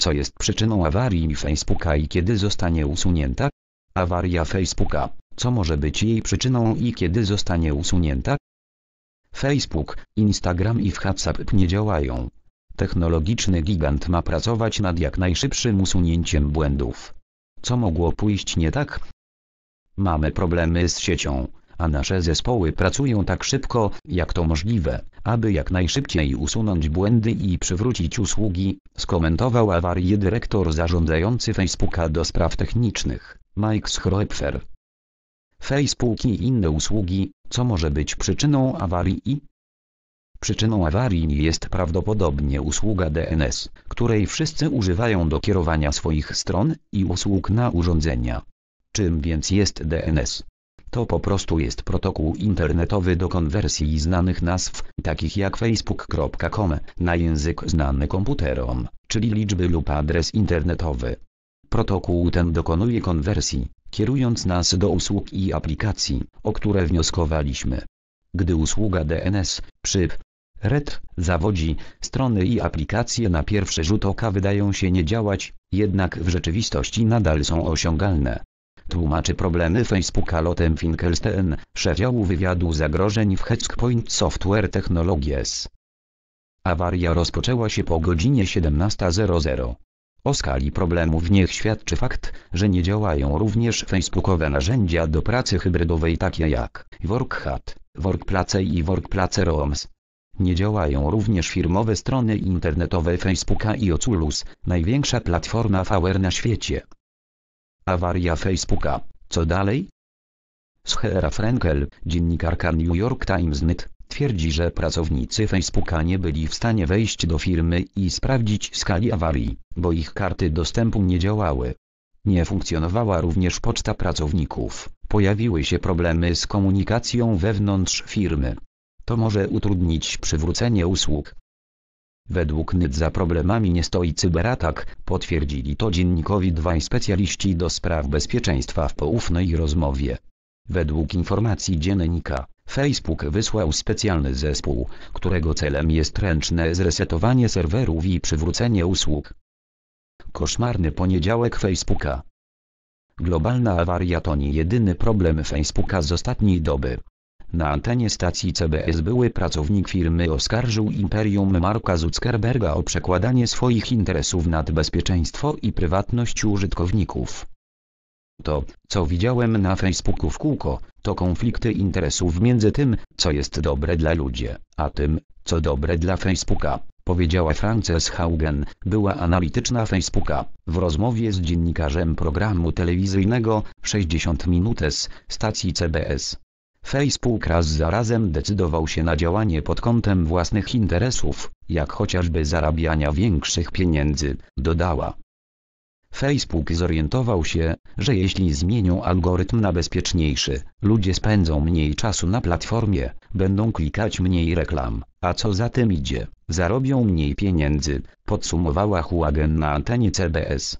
co jest przyczyną awarii Facebooka i kiedy zostanie usunięta? Awaria Facebooka, co może być jej przyczyną i kiedy zostanie usunięta? Facebook, Instagram i WhatsApp nie działają. Technologiczny gigant ma pracować nad jak najszybszym usunięciem błędów. Co mogło pójść nie tak? Mamy problemy z siecią a nasze zespoły pracują tak szybko, jak to możliwe, aby jak najszybciej usunąć błędy i przywrócić usługi, skomentował awarię dyrektor zarządzający Facebooka do spraw technicznych, Mike Schroepfer. Facebook i inne usługi, co może być przyczyną awarii? Przyczyną awarii jest prawdopodobnie usługa DNS, której wszyscy używają do kierowania swoich stron i usług na urządzenia. Czym więc jest DNS? To po prostu jest protokół internetowy do konwersji znanych nazw, takich jak facebook.com, na język znany komputerom, czyli liczby lub adres internetowy. Protokół ten dokonuje konwersji, kierując nas do usług i aplikacji, o które wnioskowaliśmy. Gdy usługa DNS, PSZYP, RED, zawodzi, strony i aplikacje na pierwszy rzut oka wydają się nie działać, jednak w rzeczywistości nadal są osiągalne tłumaczy problemy Facebooka Lotem Finkelstein, szef działu wywiadu zagrożeń w Hedgepoint Software Technologies. Awaria rozpoczęła się po godzinie 17.00. O skali problemów niech świadczy fakt, że nie działają również facebookowe narzędzia do pracy hybrydowej takie jak WorkHat, WorkPlace i WorkPlace ROMS. Nie działają również firmowe strony internetowe Facebooka i Oculus, największa platforma VR na świecie. Awaria Facebooka. Co dalej? Schera Frankel, dziennikarka New York Times NET, twierdzi, że pracownicy Facebooka nie byli w stanie wejść do firmy i sprawdzić skali awarii, bo ich karty dostępu nie działały. Nie funkcjonowała również poczta pracowników, pojawiły się problemy z komunikacją wewnątrz firmy. To może utrudnić przywrócenie usług. Według NYT za problemami nie stoi cyberatak, potwierdzili to dziennikowi dwaj specjaliści do spraw bezpieczeństwa w poufnej rozmowie. Według informacji dziennika, Facebook wysłał specjalny zespół, którego celem jest ręczne zresetowanie serwerów i przywrócenie usług. Koszmarny poniedziałek Facebooka. Globalna awaria to nie jedyny problem Facebooka z ostatniej doby. Na antenie stacji CBS były pracownik firmy oskarżył imperium Marka Zuckerberga o przekładanie swoich interesów nad bezpieczeństwo i prywatność użytkowników. To, co widziałem na Facebooku w kółko, to konflikty interesów między tym, co jest dobre dla ludzi, a tym, co dobre dla Facebooka, powiedziała Frances Haugen, była analityczna Facebooka, w rozmowie z dziennikarzem programu telewizyjnego 60 Minutes stacji CBS. Facebook raz za razem decydował się na działanie pod kątem własnych interesów, jak chociażby zarabiania większych pieniędzy, dodała. Facebook zorientował się, że jeśli zmienią algorytm na bezpieczniejszy, ludzie spędzą mniej czasu na platformie, będą klikać mniej reklam, a co za tym idzie, zarobią mniej pieniędzy, podsumowała Huagen na antenie CBS.